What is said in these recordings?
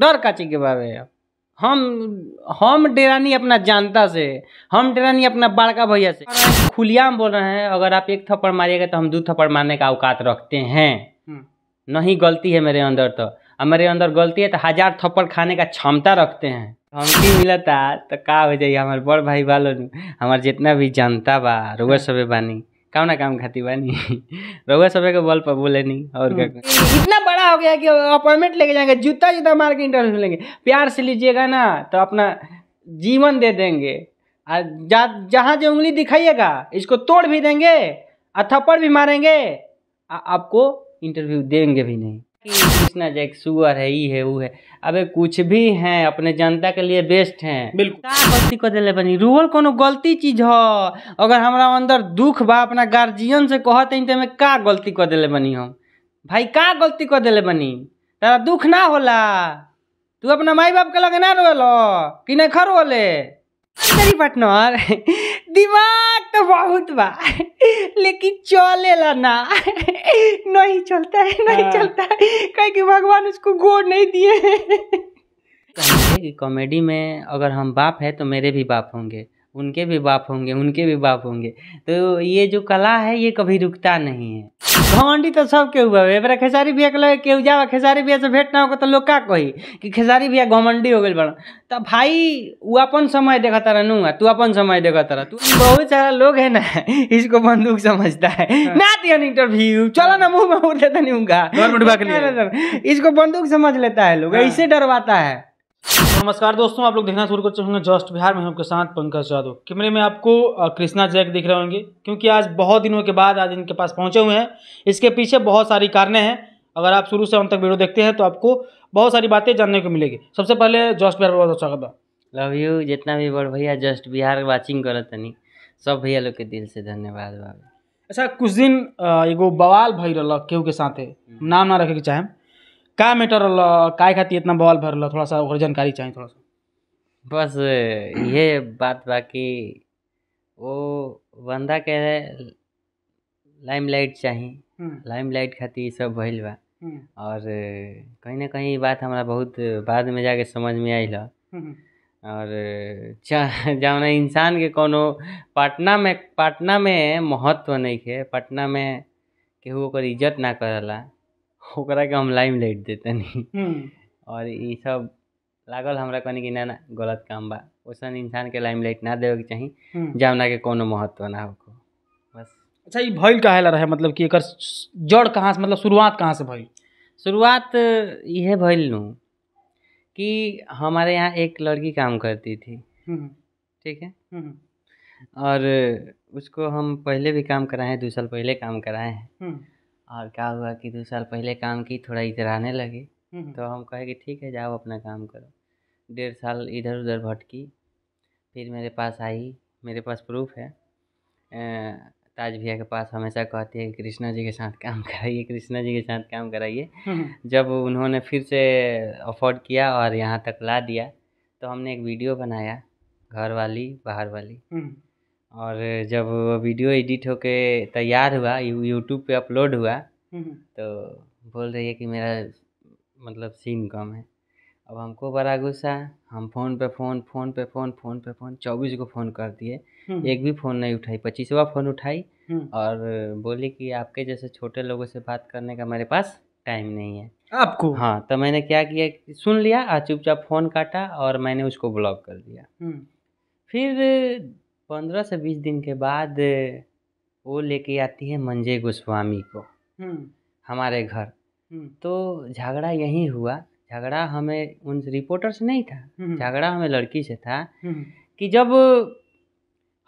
डर काची के बारे हम हम डेरानी अपना जानता से हम डेरानी अपना बड़का भैया से में बोल रहे हैं अगर आप एक थप्पड़ मारिएगा तो हम दो थप्पड़ मारने का औकात रखते हैं हम्म। नहीं गलती है मेरे अंदर तो और मेरे अंदर गलती है तो हजार थप्पड़ खाने का क्षमता रखते हैं हमकी मिलता तो का हो जाइए हमारे बड़ भाई बालो हमारे जितना भी जनता बा रुआ सबे बानी काम ना काम खाती बानी रउआ सब के बल पर बोले नहीं और क्या हम्म। इतना बड़ा हो गया कि अपॉइंटमेंट लेके जाएंगे जूता जूता मार के इंटरव्यू लेंगे प्यार से लीजिएगा ना तो अपना जीवन दे देंगे जहाँ जो उंगली दिखाइएगा इसको तोड़ भी देंगे और थप्पड़ भी मारेंगे आ, आपको इंटरव्यू देंगे भी नहीं कि कृष्णा जैक सुअर है ये है वो है अबे कुछ भी हैं अपने जनता के लिए बेस्ट हैं बिल्कुल गलती कर दिले बनी रूअल को गलती चीज हो अगर हमारा अंदर दुख बा अपना गार्जियन से कहते हैं तो का गलती कर दिले बनी हम भाई का गलती कर दिले बनी तारा दुख ना होला तू अपना माई बाप के लगे ना रोल कि नहीं खा रोले अंदर बटनर दिमाग तो बहुत बा लेकिन चले ला ना नहीं चलता है नहीं हाँ। चलता है कहे कि भगवान उसको गोड़ नहीं दिए कि कॉमेडी में अगर हम बाप है तो मेरे भी बाप होंगे उनके भी बाप होंगे उनके भी बाप होंगे तो ये जो कला है ये कभी रुकता नहीं है घमंडी तो सब केहू बावे एबरा खेसारी भैया के लगे केहू जावा खेसारी भैया से भेट ना होगा तो लोग का कही कि खेसारी भैया घमंडी हो गई बड़ा तो भाई वो अपन समय देखा तारा नू तू अपन समय देखा तारा तू बहुत सारा लोग है ना इसको बंदूक समझता है हाँ। ना दिया इंटरव्यू चलो ना मुंह में उड़ देता नहीं इसको बंदूक समझ लेता है लोग हाँ। ऐसे डरवाता है नमस्कार दोस्तों आप लोग देखना शुरू कर चुके होंगे जस्ट बिहार में आपके साथ पंकज यादव कैमरे में आपको कृष्णा जैक दिख रहे होंगे क्योंकि आज बहुत दिनों के बाद आज इनके पास पहुंचे हुए हैं इसके पीछे बहुत सारी कारणें हैं अगर आप शुरू से अंत तक वीडियो देखते हैं तो आपको बहुत सारी बातें जानने को मिलेगी सबसे पहले जस्ट बिहार में बहुत अच्छा बा लव यू जितना भी बड़ भैया जस्ट बिहार वॉचिंग करो तनी सब भैया लोग के दिल से धन्यवाद अच्छा कुछ दिन एगो बवाल भई रहा केहू के साथ हम्म। नाम ना रखे के चाहे का मैटर रहल काय खाती इतना बवाल भरल थोड़ा सा और जानकारी चाहिए थोड़ा सा बस ये बात बाकी वो बंदा के लाइमलाइट चाहिए लाइमलाइट हम्म। खातिर सब भैल बा हम्म। और कहीं ना कहीं बात हमारा बहुत बाद में जाके समझ में आइल हम्म। और जौन इंसान के कोनो पटना में पटना में महत्व नहीं है पटना में केहू ओकर इज्जत ना करला ओकरा के हम लाइम लाइट देते नहीं हम्म। और ये सब लागल हमरा कहनी कि ना ना गलत काम बा वैसा इंसान के लाइम लाइट ना देवे के चाहिए हम्म। जमना के कोनो महत्व ना हो बस अच्छा ये भइल काहेला रहे मतलब कि एकर जड़ कहाँ से मतलब शुरुआत कहाँ से भइल शुरुआत ये भइल नू कि हमारे यहाँ एक लड़की काम करती थी हम्म। ठीक है और उसको हम पहले भी काम कराए हैं दो साल पहले काम कराए हैं और क्या हुआ कि दो साल पहले काम की थोड़ा इधर आने लगी हम्म, हम्म। तो हम कहे कि ठीक है जाओ अपना काम करो डेढ़ साल इधर उधर भटकी फिर मेरे पास आई मेरे पास प्रूफ है ताज भैया के पास हमेशा कहती है कृष्णा जी के साथ काम कराइए कृष्णा जी के साथ काम कराइए हम्म, जब उन्होंने फिर से अफोर्ड किया और यहाँ तक ला दिया तो हमने एक वीडियो बनाया घर वाली बाहर वाली और जब वीडियो एडिट होके तैयार हुआ यूट्यूब पे अपलोड हुआ हम्म, हम्म। तो बोल रही है कि मेरा मतलब सीन कम है अब हमको बड़ा गुस्सा हम फ़ोन पे फ़ोन फ़ोन पे फ़ोन फ़ोन पे फ़ोन चौबीस को फ़ोन कर दिए हम्म, एक भी फ़ोन नहीं उठाई पच्चीसवा फ़ोन उठाई और बोली कि आपके जैसे छोटे लोगों से बात करने का मेरे पास टाइम नहीं है आपको हाँ तो मैंने क्या किया सुन लिया चुपचाप फ़ोन काटा और मैंने उसको ब्लॉक कर दिया फिर पंद्रह से बीस दिन के बाद वो लेके आती है मंजय गोस्वामी को हम्म। हमारे घर हम्म। तो झगड़ा यही हुआ झगड़ा हमें उन रिपोर्टर से नहीं था हम्म। झगड़ा हमें लड़की से था कि जब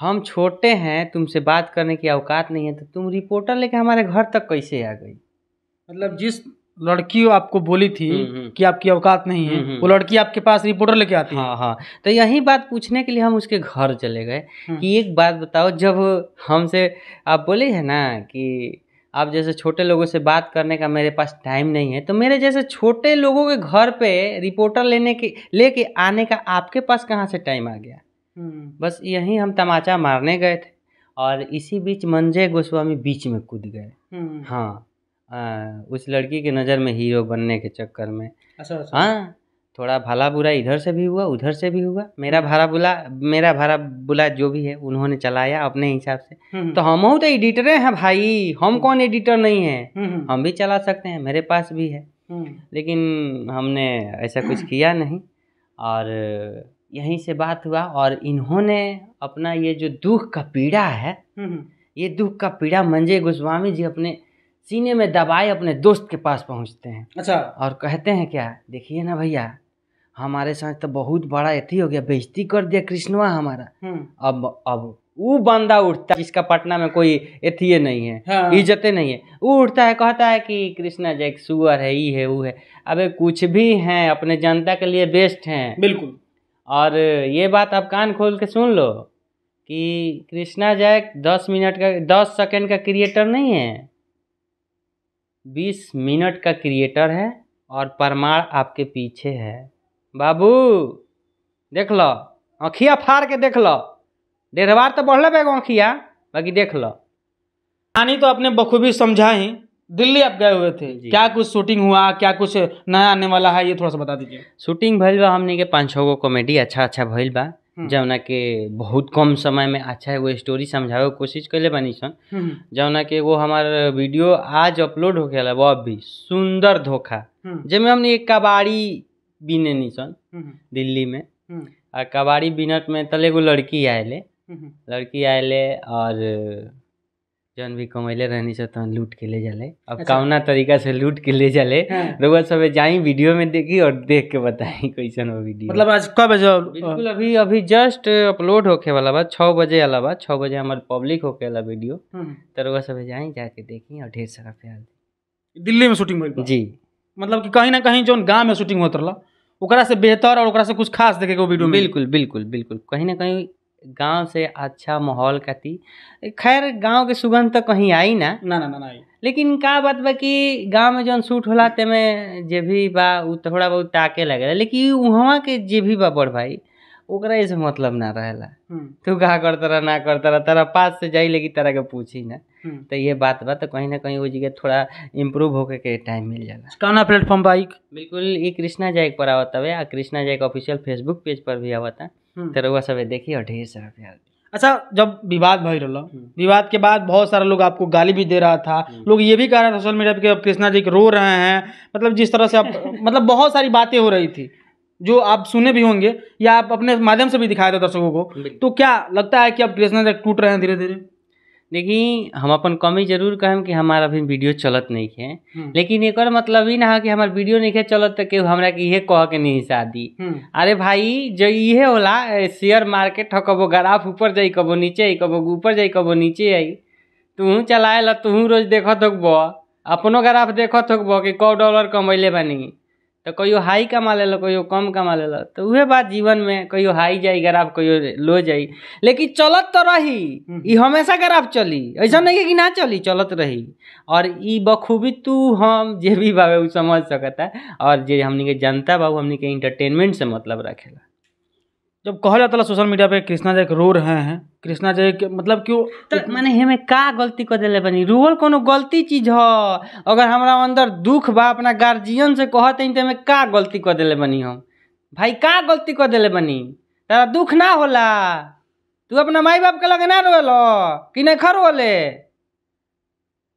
हम छोटे हैं तुमसे बात करने की अवकात नहीं है तो तुम रिपोर्टर लेके हमारे घर तक कैसे आ गई मतलब जिस लड़की आपको बोली थी हम्म, हम्म। कि आपकी औकात नहीं है हम्म, वो लड़की आपके पास रिपोर्टर लेके आती हाँ हाँ तो यही बात पूछने के लिए हम उसके घर चले गए कि एक बात बताओ जब हमसे आप बोले है ना कि आप जैसे छोटे लोगों से बात करने का मेरे पास टाइम नहीं है तो मेरे जैसे छोटे लोगों के घर पे रिपोर्टर लेने के लेके आने का आपके पास कहाँ से टाइम आ गया बस यहीं हम तमाचा मारने गए थे और इसी बीच मंजय गोस्वामी बीच में कूद गए हाँ हाँ उस लड़की के नज़र में हीरो बनने के चक्कर में अच्छा, अच्छा। हाँ थोड़ा भला बुरा इधर से भी हुआ उधर से भी हुआ मेरा भरा बुला मेरा भरा बुला जो भी है उन्होंने चलाया अपने हिसाब से हम्म, हम्म। तो हम तो एडिटरे हैं हाँ भाई हम कौन एडिटर नहीं है हम्म, हम भी चला सकते हैं मेरे पास भी है लेकिन हमने ऐसा कुछ किया नहीं और यहीं से बात हुआ और इन्होंने अपना ये जो दुख का पीड़ा है ये दुख का पीड़ा मंजय गोस्वामी जी अपने सीने में दबाए अपने दोस्त के पास पहुंचते हैं अच्छा और कहते हैं क्या देखिए ना भैया हमारे साथ तो बहुत बड़ा अथी हो गया बेइज्जती कर दिया कृष्णवा हमारा हम्म। अब अब वो बंदा उठता है जिसका पटना में कोई अथिये नहीं है हाँ। नहीं है वो उठता है कहता है कि कृष्णा जय सुअर है ये है वो है अबे कुछ भी हैं अपने जनता के लिए बेस्ट हैं बिल्कुल और ये बात आप कान खोल के सुन लो कि कृष्णा जैक दस मिनट का दस सेकंड का क्रिएटर नहीं है बीस मिनट का क्रिएटर है और प्रमाण आपके पीछे है बाबू देख लो आँखिया फाड़ के देख लो डेढ़ बार तो बढ़ बैग आँखिया बाकी देख लो कहानी तो आपने बखूबी समझा ही दिल्ली आप गए हुए थे क्या कुछ शूटिंग हुआ क्या कुछ नया आने वाला है ये थोड़ा सा बता दीजिए शूटिंग भैल बा हमने के पाँच छः गो कॉमेडी अच्छा अच्छा भैल बा हम्म। जौना के बहुत कम समय में अच्छा एगो स्टोरी समझावे के कोशिश कैले बनी सन हम्म। जौना के एगो हमार वीडियो आज अपलोड हो गया वो अभी भी सुंदर धोखा हम्म। जिसमें हमने एक कबाड़ी बीने सन दिल्ली में आ कबाड़ी बीनत में तले एगो लड़की आए लड़की आए और जौन भी कमैले रहनी से तहन लूट के ले जाले अब अच्छा। कौना तरीका से लूट के ले जाले हाँ। सब जाई वीडियो में देखी और देख के बताई कैसन हो वीडियो मतलब आज कब बजे बिल्कुल अभी अभी जस्ट अपलोड होके वाला बा छः बजे वाला बा छः बजे हमारे पब्लिक होके वाला वीडियो हाँ। तो रउआ सब जाई जाके देखी और ढेर सारा प्यार दिल्ली में शूटिंग हुई जी मतलब कि कहीं ना कहीं जो गाँव में शूटिंग होते रहा से बेहतर और से कुछ खास देखे के वीडियो बिल्कुल बिल्कुल बिल्कुल कहीं ना कहीं गांव से अच्छा माहौल कती खैर गांव के सुगंध तो कहीं आई ना ना ना ना, आई लेकिन का बात बा कि गांव में जो सूट होला ते में जे भी बा उ तो थोड़ा बहुत ताके लगे लेकिन वहाँ के जे भी बा बड़ भाई ओकरा इस मतलब ना रहेला हम्म। तू कहा करता रहा ना करता रहा तेरा पास से जाई लेकिन तेरा के पूछी ना हम्म। तो ये बात बा तो कहीं ना कहीं वो जगह थोड़ा इम्प्रूव होके के टाइम मिल जाला कौना प्लेटफॉर्म बाइक बिल्कुल ये कृष्णा जैक पर आवत हवे आ Krishna Jack official Facebook page पर भी आवत है तेरहुआ सब देखिए और ढेर सारा प्यार अच्छा जब विवाद भय रहा हम्म। विवाद के बाद बहुत सारा लोग आपको गाली भी दे रहा था हम्म। लोग ये भी कह रहे थे सोशल मीडिया पर कि अब कृष्णा जी रो रहे हैं मतलब जिस तरह से आप मतलब बहुत सारी बातें हो रही थी जो आप सुने भी होंगे या आप अपने माध्यम से भी दिखाए थे दर्शकों को तो क्या लगता है कि अब कृष्णा जी टूट रहे हैं धीरे धीरे लेकिन हम अपन कमी जरूर कहम कि हमारा अभी वीडियो चलत नहीं है हम्म। लेकिन एक मतलब ही ना कि हमारे वीडियो नहीं है चलत के हमरा हमारा इहे कह के नहीं शादी हम्म। अरे भाई जो इे होला शेयर मार्केट कबो ग्राफ ऊपर जाए कबो नीचे आई कबो ऊपर जाए कबो नीचे आई तू चला तुहू रोज देख होबो अपनो ग्राफ देख होबो कि कौ डॉलर कमैले बनी तो कहियो हाई कमा ले कहियो कम कमा ले तो वह बात जीवन में कहियो हाई जाई गराब कहियो लो जाई लेकिन चलत तो रही हम्म। हमेशा गराब चली ऐसा नहीं है कि ना चली चलत रही और बखूबी तू हम जे भी बाबे उ समझ सकता और जे हमनी के जनता बाबू हमनी के इंटरटेनमेंट से मतलब रखेला जब कहा जाता है सोशल मीडिया पे कृष्णा जय रो रहे हैं कृष्णा जय के मतलब क्यों तो मैंने हमें का गलती कर दिले बनी रोल को गलती चीज हो अगर हमारा अंदर दुख बा अपना गार्जियन से कहते हैं तो हमें का गलती कर दिले बनी हम भाई का गलती कर दिले बनी तेरा दुख ना होला तू अपना माई बाप के लगे ना रोल कि नहीं खर रोले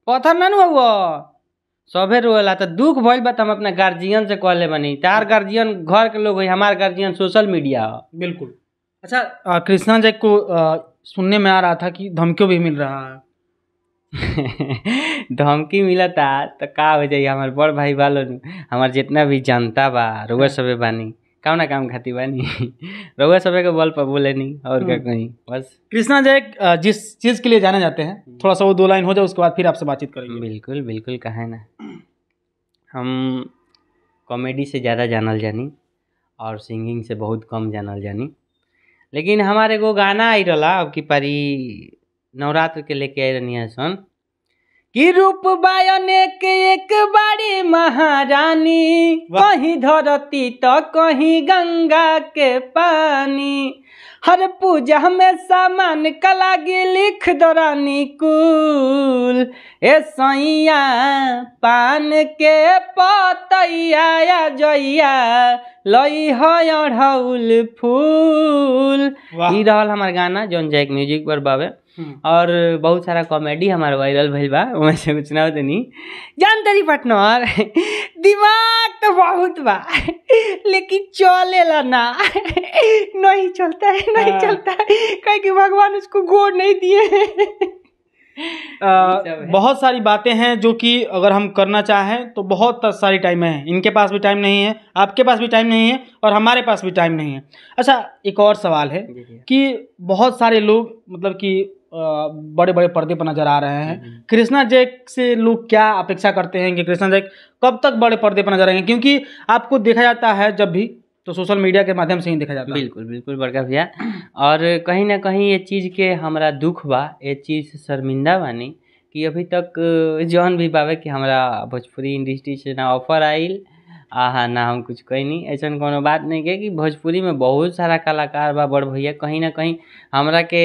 पत्थर ना नुआ सभी रोएला तो दुख भइल बा हम अपना गार्जियन से कहले बनी तार गार्जियन घर के लोग हमारे गार्जियन सोशल मीडिया बिल्कुल अच्छा कृष्णा जी को आ, सुनने में आ रहा था कि धमकियों भी मिल रहा है धमकी मिलता तो का हो जाए हमारे बड़ भाई वालों हमार जितना भी जनता बा रोए सभी बानी काम ना काम खाती बानी रघुआ सब के बल पर बोले नहीं और क्या हम्म। कहीं बस कृष्णा जय जिस चीज़ के लिए जाने जाते हैं हम्म। थोड़ा सा वो दो लाइन हो जाए उसके बाद फिर आपसे बातचीत करेंगे बिल्कुल बिल्कुल कहा है ना हम कॉमेडी से ज़्यादा जानल जानी और सिंगिंग से बहुत कम जानल जानी लेकिन हमारे एगो गाना आई रहा अब की पारी नवरात्र के लेके आई रहनी है सन कि रूप बायनेक एक बारी महारानी कहीं धरती तो कहीं गंगा के पानी हर पूजा हमें सामान कला के लिख दौरानी कुल ए सैया पान के पतैया जैया लई हड़ौल फूल ई रहल हमार गाना जोन जैक म्यूजिक पर बाबे हम्म। और बहुत सारा कॉमेडी हमारा वायरल भेल बा ओमे से कुछ ना तनी जान तरी पटनौर दिमाग तो बहुत बा लेकिन ला ना नहीं चलता है नहीं हाँ। चलता है कहे कि भगवान उसको गोर नहीं दिए बहुत सारी बातें हैं जो कि अगर हम करना चाहें तो बहुत सारी टाइम है इनके पास भी टाइम नहीं है आपके पास भी टाइम नहीं है और हमारे पास भी टाइम नहीं है अच्छा एक और सवाल है कि बहुत सारे लोग मतलब कि बड़े बड़े पर्दे पर नजर आ रहे हैं हम्म। कृष्णा जैक से लोग क्या अपेक्षा करते हैं कि कृष्णा जैक कब तक बड़े पर्दे पर नजर आएंगे क्योंकि आपको देखा जाता है जब भी तो सोशल मीडिया के माध्यम से ही देखा जाता है बिल्कुल बिल्कुल बड़का भैया और कहीं ना कहीं ये चीज़ के हमारा दुख बा ये चीज़ शर्मिंदा बानी कि अभी तक जौन भी बाबे कि हमारा भोजपुरी इंडस्ट्री से ना ऑफर आई आहा ना हम कुछ कही नहीं ऐसा को बात नहीं है कि भोजपुरी में बहुत सारा कलाकार बा बड़ भैया कहीं ना कहीं हमरा के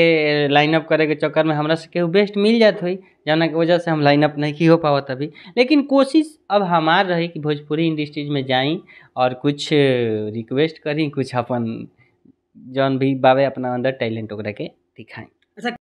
लाइनअप करे के चक्कर में हमरा से केहू बेस्ट मिल जात हो जाना के वजह से हम लाइनअप नहीं हो पावत अभी लेकिन कोशिश अब हमार रही कि भोजपुरी इंडस्ट्रीज में जाई और कुछ रिक्वेस्ट करी कुछ अपन जौन भी बाबे अपना अंदर टैलेंट ओकरा के दिखाई अच्छा,